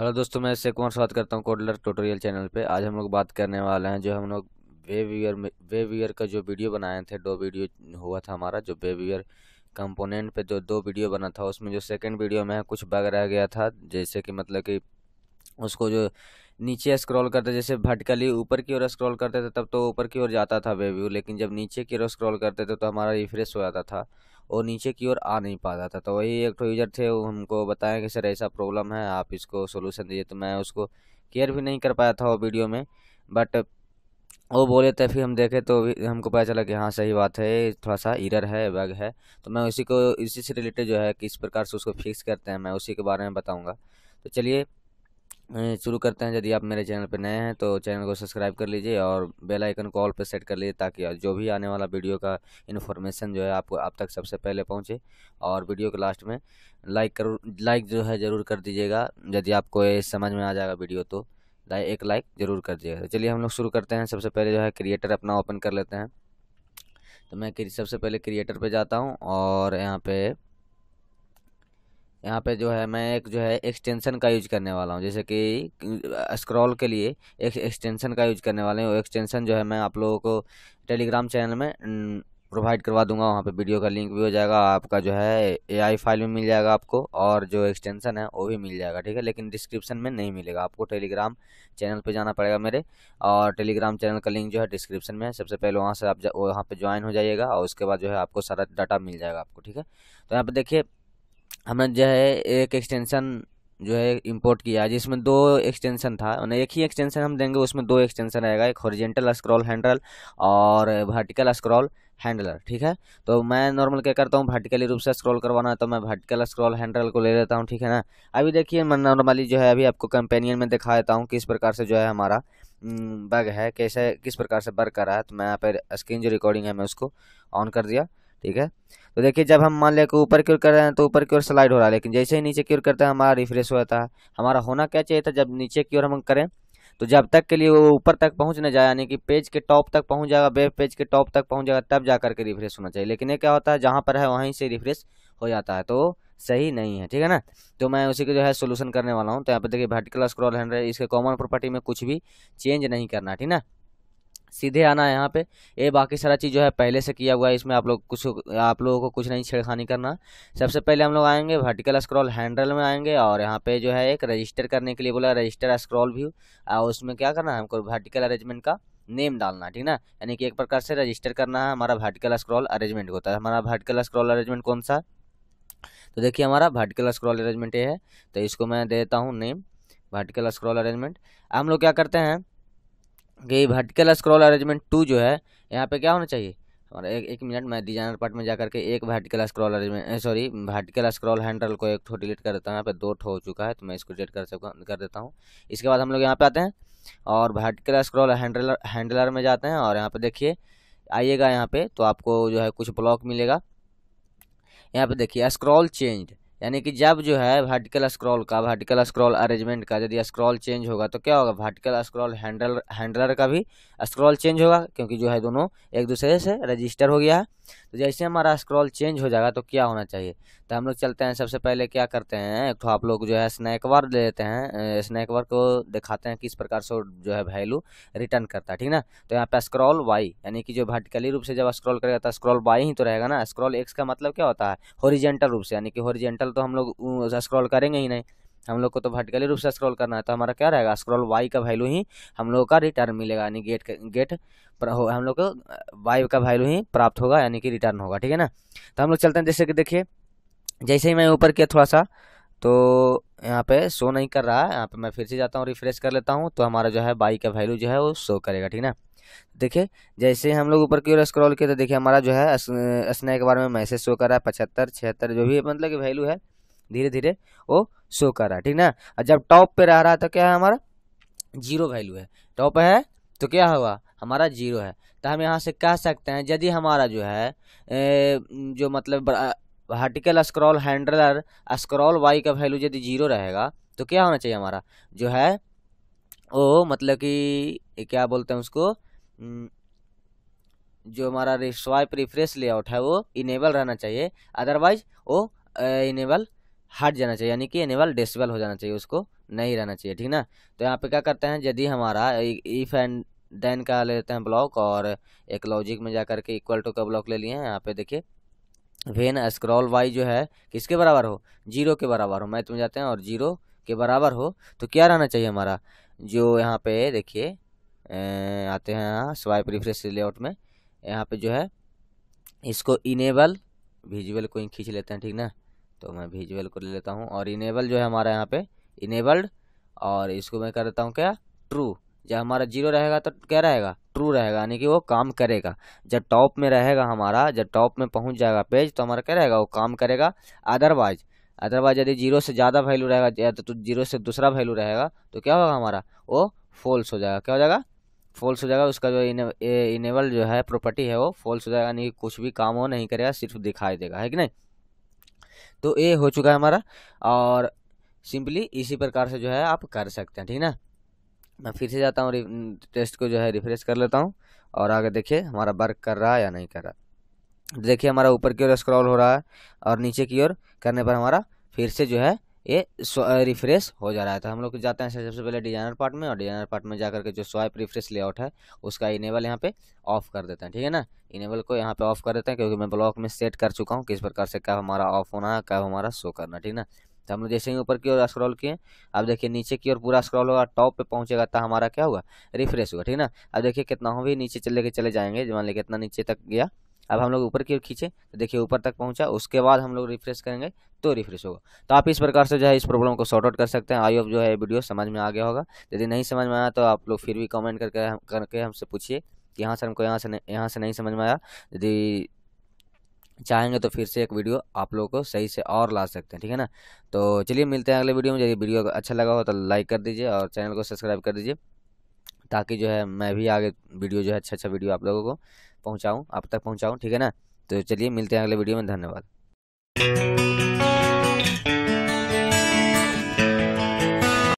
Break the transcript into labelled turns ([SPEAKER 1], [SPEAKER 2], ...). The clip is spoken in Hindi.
[SPEAKER 1] हेलो दोस्तों मैं इससे कुमार स्वागत करता हूँ कोडलर ट्यूटोरियल चैनल पे आज हम लोग बात करने वाले हैं जो हम लोग वेवियर वेवियर का जो वीडियो बनाए थे दो वीडियो हुआ था हमारा जो वेवियर कंपोनेंट पे जो दो वीडियो बना था उसमें जो सेकंड वीडियो में कुछ बग रह गया था जैसे कि मतलब कि उसको जो नीचे स्क्रॉल करते जैसे भटकली ऊपर की ओर स्क्रॉल करते थे तब तो ऊपर की ओर जाता था वेव्यू लेकिन जब नीचे की ओर स्क्रॉल करते थे तो हमारा रिफ्रेश हो जाता था और नीचे की ओर आ नहीं पा रहा था तो वही एक यूज़र तो थे हमको बताया कि सर ऐसा प्रॉब्लम है आप इसको सोल्यूशन दीजिए तो मैं उसको केयर भी नहीं कर पाया था वो वीडियो में बट वो बोले थे फिर हम देखे तो हमको पता चला कि हाँ सही बात है थोड़ा सा इरर है बग है तो मैं उसी को इसी से रिलेटेड जो है किस प्रकार से उसको फिक्स करते हैं मैं उसी के बारे में बताऊँगा तो चलिए शुरू करते हैं यदि आप मेरे चैनल पर नए हैं तो चैनल को सब्सक्राइब कर लीजिए और बेल आइकन को ऑल पर सेट कर लीजिए ताकि जो भी आने वाला वीडियो का इन्फॉर्मेशन जो है आपको आप तक सबसे पहले पहुंचे और वीडियो के लास्ट में लाइक कर लाइक जो है ज़रूर कर दीजिएगा यदि आपको ये समझ में आ जाएगा वीडियो तो एक लाइक ज़रूर कर दीजिएगा तो चलिए हम लोग शुरू करते हैं सबसे पहले जो है क्रिएटर अपना ओपन कर लेते हैं तो मैं सबसे पहले क्रिएटर पर जाता हूँ और यहाँ पर यहाँ पे जो है मैं एक जो है एक्सटेंशन का यूज करने वाला हूँ जैसे कि स्क्रॉल के लिए एक एक्सटेंशन का यूज करने वाले हूँ एक्सटेंशन जो है मैं आप लोगों को टेलीग्राम चैनल में प्रोवाइड करवा दूंगा वहाँ पे वीडियो का लिंक भी हो जाएगा आपका जो है एआई फाइल में मिल जाएगा आपको और जो एक्सटेंशन है वो भी मिल जाएगा ठीक है लेकिन डिस्क्रिप्शन में नहीं मिलेगा आपको टेलीग्राम चैनल पे जाना पड़ेगा मेरे और टेलीग्राम चैनल का लिंक जो है डिस्क्रिप्शन में है सबसे पहले वहाँ से आप वहाँ पर ज्वाइन हो जाइएगा और उसके बाद जो है आपको सारा डाटा मिल जाएगा आपको ठीक है तो यहाँ पर देखिए हमने जो है एक एक्सटेंशन जो है इंपोर्ट किया जिसमें दो एक्सटेंशन था मतलब एक ही एक्सटेंशन हम देंगे उसमें दो एक्सटेंशन आएगा एक हॉरिजेंटल स्क्रॉल हैंडल और वर्टिकल स्क्रॉल हैंडलर ठीक है तो मैं नॉर्मल क्या करता हूँ वर्टिकली रूप से स्क्रॉल करवाना है तो मैं वर्टिकल स्क्रॉल हैंडल को ले लेता हूँ ठीक है ना अभी देखिए मैं नॉर्मली जो है अभी आपको कंपेनियन में दिखा देता हूँ किस प्रकार से जो है हमारा बग हम्म, है कैसे किस प्रकार से बर्क कर रहा है तो मैं यहाँ पर स्क्रीन जो रिकॉर्डिंग है मैं उसको ऑन कर दिया ठीक है तो देखिए जब हम मान लेकर कि ऊपर क्योर कर रहे हैं तो ऊपर की ओर स्लाइड हो रहा है लेकिन जैसे ही नीचे क्योर करते हैं हमारा रिफ्रेश जाता है हमारा होना क्या चाहिए था जब नीचे की ओर हम करें तो जब तक के लिए वो ऊपर तक पहुंच न जाए यानी कि पेज के टॉप तक पहुंच जाएगा वेब पेज के टॉप तक पहुंच जाएगा तब जा करके रिफ्रेश होना चाहिए लेकिन ये क्या होता है जहाँ पर है वहीं से रिफ्रेश हो जाता है तो सही नहीं है ठीक है ना तो मैं उसी को जो है सोल्यूशन करने वाला हूँ तो यहाँ पर देखिए वर्टिकल स्क्रॉल हैंडल इसके कॉमन प्रॉपर्टी में कुछ भी चेंज नहीं करना ठीक ना सीधे आना है यहाँ पे ये बाकी सारा चीज़ जो है पहले से किया हुआ है इसमें आप लोग कुछ आप लोगों को कुछ नहीं छेड़खानी करना सबसे पहले हम लोग आएंगे वर्टिकल स्क्रॉल हैंडल में आएंगे और यहाँ पे जो है एक रजिस्टर करने के लिए बोला रजिस्टर स्क्रॉल व्यू और उसमें क्या करना है हमको वर्टिकल अरेंजमेंट का नेम डालना है ठीक ना यानी कि एक प्रकार से रजिस्टर करना है हमारा वर्टिकल स्क्रॉल अरेंजमेंट होता है हमारा वर्टिकल स्क्रॉल अरेंजमेंट कौन सा तो देखिए हमारा वर्टिकल स्क्रॉल अरेंजमेंट ये है तो इसको मैं देता हूँ नेम वर्टिकल स्क्रॉल अरेंजमेंट हम लोग क्या करते हैं कि वर्टिकल स्क्रॉल अरेंजमेंट टू जो है यहाँ पे क्या होना चाहिए और एक एक मिनट मैं डिजाइनर पार्ट में जा करके एक vertical scroll arrangement sorry vertical scroll handle को एक ठो डिलीट कर देता हूँ यहाँ पे दो ठो हो चुका है तो मैं इसको डिलीट कर सकता कर देता हूँ इसके बाद हम लोग यहाँ पे आते हैं और वर्टिकल स्क्रॉल हैंडलर हैंडलर में जाते हैं और यहाँ पे देखिए आइएगा यहाँ पे तो आपको जो है कुछ ब्लॉक मिलेगा यहाँ पे देखिए स्क्रॉल चेंज यानी कि जब जो है वर्टिकल स्क्रॉल का वर्टिकल स्क्रॉल अरेंजमेंट का यदि स्क्रॉल चेंज होगा तो क्या होगा वर्टिकल स्क्रॉल हैंडल हैंडलर का भी स्क्रॉल चेंज होगा क्योंकि जो है दोनों एक दूसरे से रजिस्टर हो गया है तो जैसे हमारा स्क्रॉल चेंज हो जाएगा तो क्या होना चाहिए तो हम लोग चलते हैं सबसे पहले क्या करते हैं तो आप लोग जो है स्नैकवर ले लेते हैं स्नैकवर को दिखाते हैं किस प्रकार से जो है वैल्यू रिटर्न करता है ठीक ना तो यहाँ पे स्क्रॉल वाई यानी कि जो वर्टिकली रूप से जब स्क्रॉल करेगा तो स्क्रॉल वाई ही तो रहेगा ना स्क्रॉल एक्स का मतलब क्या होता है हॉरिजेंटल रूप से यानी कि हॉरिजेंटल वर्टिकल तो हम लोग स्क्रॉल करेंगे ही नहीं हम लोग को तो वर्टिकली रूप से स्क्रॉल करना है तो हमारा क्या रहेगा स्क्रॉल वाई का वैल्यू ही हम लोग का रिटर्न मिलेगा यानी गेट गेट हम लोग को वाई का वैल्यू ही प्राप्त होगा यानी कि रिटर्न होगा ठीक है ना तो हम लोग चलते हैं जैसे कि देखिए जैसे ही मैं ऊपर किया थोड़ा सा तो यहाँ पे शो नहीं कर रहा है यहाँ पे मैं फिर से जाता हूँ रिफ्रेश कर लेता हूँ तो हमारा जो है बाई का वैल्यू जो है वो शो करेगा ठीक है ना देखिए जैसे हम लोग ऊपर की ओर स्क्रॉल किए तो देखिए हमारा जो है स्नैक बार में मैसेज शो कर रहा है पचहत्तर छिहत्तर जो भी मतलब कि वैल्यू है धीरे धीरे वो शो कर रहा है ठीक ना और जब टॉप पे रह रहा है तो क्या है हमारा जीरो वैल्यू है टॉप है तो क्या हुआ हमारा जीरो है तो हम यहाँ से कह सकते हैं यदि हमारा जो है ए, जो मतलब vertical scroll handler scroll Y का वैल्यू यदि जीरो रहेगा तो क्या होना चाहिए हमारा जो है ओ मतलब कि क्या बोलते हैं उसको हम्म, जो हमारा स्वाइप रिफ्रेश लेआउट है वो इनेबल रहना चाहिए अदरवाइज वो इनेबल हट जाना चाहिए यानी कि इनेबल डिसेबल हो जाना चाहिए उसको नहीं रहना चाहिए ठीक ना तो यहाँ पे क्या करते हैं यदि हमारा इफ एंड देन का ले लेते हैं ब्लॉक और एक लॉजिक में जा करके इक्वल टू का ब्लॉक ले लिए हैं यहाँ पे देखिए वेन स्क्रॉल वाई जो है किसके बराबर हो जीरो के बराबर हो मैथ में जाते हैं और जीरो के बराबर हो तो क्या रहना चाहिए हमारा जो यहाँ पे देखिए आते हैं यहाँ स्वाइप रिफ्रेश लेआउट में यहाँ पे जो है इसको इनेबल विजुअल को ही खींच लेते हैं ठीक ना तो मैं विजुअल को ले लेता हूँ और इनेबल जो है हमारा यहाँ पे इनेबल्ड और इसको मैं कर देता हूँ क्या ट्रू जब हमारा जीरो रहेगा तो क्या रहेगा ट्रू रहेगा यानी कि वो काम करेगा जब टॉप में रहेगा हमारा जब टॉप में पहुँच जाएगा पेज तो हमारा क्या रहेगा वो काम करेगा अदरवाइज अदरवाइज यदि जीरो से ज़्यादा वैल्यू रहेगा या तो, तो जीरो से दूसरा वैल्यू रहेगा तो क्या होगा हमारा वो फॉल्स हो जाएगा क्या हो जाएगा फॉल्स हो जाएगा उसका जो इनेबल जो है प्रॉपर्टी है वो फॉल्स हो जाएगा यानी कुछ भी काम वो नहीं करेगा सिर्फ दिखाई देगा है कि नहीं तो ये हो चुका है हमारा और सिंपली इसी प्रकार से जो है आप कर सकते हैं ठीक ना मैं फिर से जाता हूँ टेस्ट को जो है रिफ्रेश कर लेता हूँ और आगे देखिए हमारा वर्क कर रहा है या नहीं कर रहा देखिए हमारा ऊपर की ओर स्क्रॉल हो रहा है और नीचे की ओर करने पर हमारा फिर से जो है ये रिफ्रेश हो जा रहा है तो हम लोग जाते हैं सबसे पहले डिजाइनर पार्ट में और डिजाइनर पार्ट में जाकर के जो स्वाइप रिफ्रेश लेआउट है उसका इनेबल यहाँ पे ऑफ कर देते हैं ठीक है ना इनेबल को यहाँ पे ऑफ कर देते हैं क्योंकि मैं ब्लॉक में सेट कर चुका हूँ किस प्रकार से कब हमारा ऑफ होना है कब हमारा शो करना ठीक है ना तो हम लोग जैसे ही ऊपर की ओर स्क्रॉल किए अब देखिए नीचे की ओर पूरा स्क्रॉल होगा टॉप पे पहुंचेगा तो हमारा क्या हुआ रिफ्रेश हुआ ठीक है ना अब देखिए कितना हो भी नीचे चले के चले जाएंगे मान लीजिए कितना नीचे तक गया अब हम लोग ऊपर की ओर खींचे तो देखिए ऊपर तक पहुंचा उसके बाद हम लोग रिफ्रेश करेंगे तो रिफ्रेश होगा तो आप इस प्रकार से जो है इस प्रॉब्लम को सॉर्ट आउट कर सकते हैं आई होप जो है वीडियो समझ में आ गया होगा यदि नहीं समझ में आया तो आप लोग फिर भी कमेंट करके करके हमसे पूछिए कि यहाँ से हमको यहाँ से यहाँ से नहीं समझ में आया यदि चाहेंगे तो फिर से एक वीडियो आप लोगों को सही से और ला सकते हैं ठीक है ना तो चलिए मिलते हैं अगले वीडियो में यदि वीडियो अच्छा लगा हो तो लाइक कर दीजिए और चैनल को सब्सक्राइब कर दीजिए ताकि जो है मैं भी आगे वीडियो जो है अच्छा अच्छा वीडियो आप लोगों को पहुँचाऊँ आप तक पहुँचाऊँ ठीक है ना तो चलिए मिलते हैं अगले वीडियो में धन्यवाद